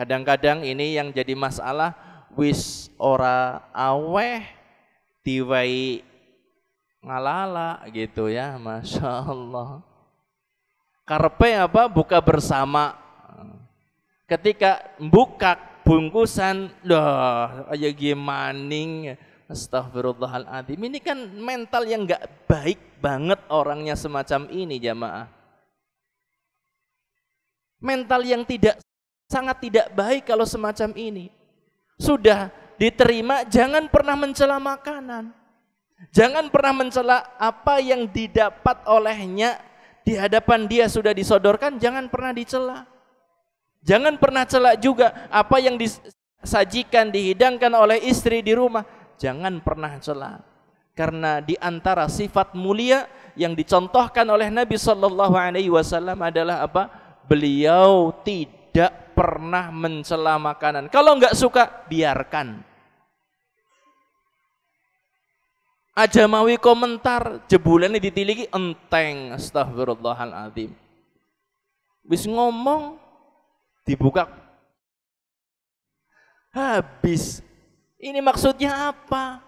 Kadang-kadang ini yang jadi masalah wis ora aweh diwai ngalala gitu ya, masya Allah. Karpe apa buka bersama. Ketika buka bungkusan, loh, aja maning. Astagfirullahaladzim. Ini kan mental yang nggak baik banget orangnya semacam ini jamaah. Mental yang tidak Sangat tidak baik kalau semacam ini. Sudah diterima, jangan pernah mencela makanan. Jangan pernah mencela apa yang didapat olehnya di hadapan dia sudah disodorkan, jangan pernah dicela. Jangan pernah celak juga apa yang disajikan, dihidangkan oleh istri di rumah. Jangan pernah celak. Karena di antara sifat mulia yang dicontohkan oleh Nabi Shallallahu Alaihi Wasallam adalah apa? Beliau tidak pernah mencela makanan. Kalau nggak suka, biarkan. Ajamawi komentar, ini ditiliki enteng. Astagfirullahaladzim. Wis ngomong, dibuka. Habis. Ini maksudnya apa?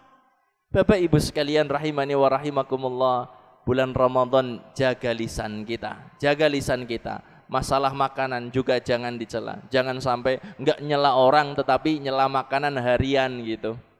Bapak ibu sekalian rahimani wa rahimakumullah. Bulan Ramadan jaga lisan kita. Jaga lisan kita masalah makanan juga jangan dicela. Jangan sampai nggak nyela orang tetapi nyela makanan harian gitu.